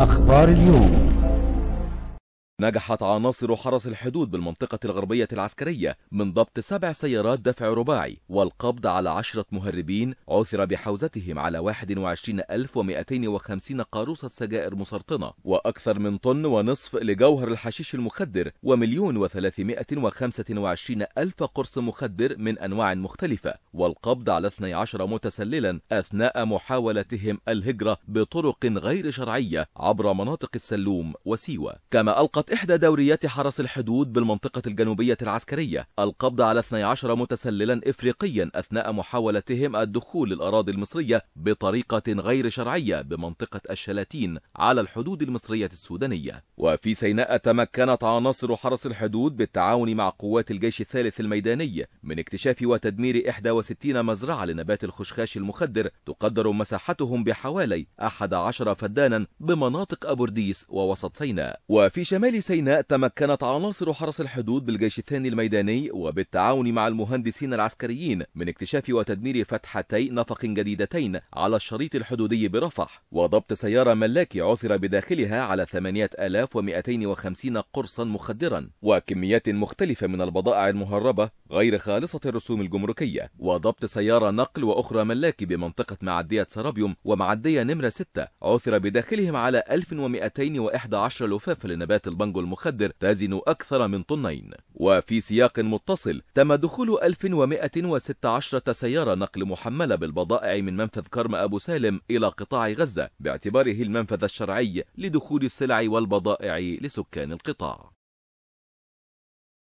أخبار اليوم نجحت عناصر حرس الحدود بالمنطقة الغربية العسكرية من ضبط سبع سيارات دفع رباعي والقبض على عشرة مهربين عثر بحوزتهم على 21250 قاروصة سجائر مسرطنة وأكثر من طن ونصف لجوهر الحشيش المخدر ومليون وثلاثمائة وخمسة وعشرين ألف قرص مخدر من أنواع مختلفة والقبض على 12 متسللا أثناء محاولتهم الهجرة بطرق غير شرعية عبر مناطق السلوم وسيوة كما ألقت أطلقت إحدى دوريات حرس الحدود بالمنطقة الجنوبية العسكرية القبض على 12 متسللا إفريقيا أثناء محاولتهم الدخول للأراضي المصرية بطريقة غير شرعية بمنطقة الشلاتين على الحدود المصرية السودانية وفي سيناء تمكنت عناصر حرس الحدود بالتعاون مع قوات الجيش الثالث الميداني من اكتشاف وتدمير 61 مزرعة لنبات الخشخاش المخدر تقدر مساحتهم بحوالي 11 فدانا بمناطق أبورديس ووسط سيناء وفي شمال شمال سيناء تمكنت عناصر حرس الحدود بالجيش الثاني الميداني وبالتعاون مع المهندسين العسكريين من اكتشاف وتدمير فتحتي نفق جديدتين على الشريط الحدودي برفح وضبط سيارة ملاكي عثر بداخلها على 8250 قرصا مخدرا وكميات مختلفة من البضائع المهربة غير خالصة الرسوم الجمركية وضبط سيارة نقل وأخرى ملاكي بمنطقة معدية سرابيوم ومعدية نمرة 6 عثر بداخلهم على 1211 لفافة لنبات البيض البنجو المخدر تزن أكثر من طنين وفي سياق متصل تم دخول 1116 سيارة نقل محملة بالبضائع من منفذ كرم أبو سالم إلى قطاع غزة باعتباره المنفذ الشرعي لدخول السلع والبضائع لسكان القطاع